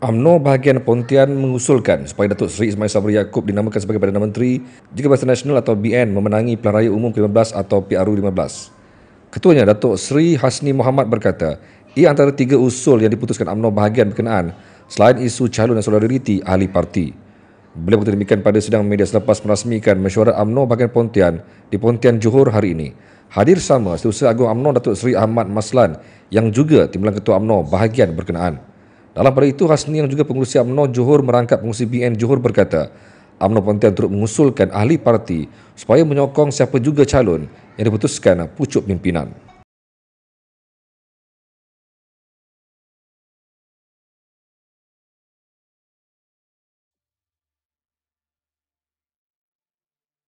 Amno bahagian Pontian mengusulkan supaya Datuk Seri Ismail Sabri Yaakob dinamakan sebagai Perdana Menteri jika Barisan Nasional atau BN memenangi Pilihan Raya Umum ke-15 atau PRU-15. Ketuanya Datuk Seri Hasni Muhammad berkata, ia antara tiga usul yang diputuskan Amno bahagian berkenaan selain isu calon dan solidariti ahli parti. Beliau berkata demikian pada sidang media selepas merasmikan mesyuarat Amno bahagian Pontian di Pontian Johor hari ini hadir sama Setiausaha Agung UMNO Datuk Seri Ahmad Maslan yang juga Timbalan Ketua UMNO bahagian berkenaan. Dalam pada itu, Hasni yang juga pengurusi UMNO Johor merangkap pengurusi BN Johor berkata, UMNO Pontian turut mengusulkan ahli parti supaya menyokong siapa juga calon yang diputuskan pucuk pimpinan.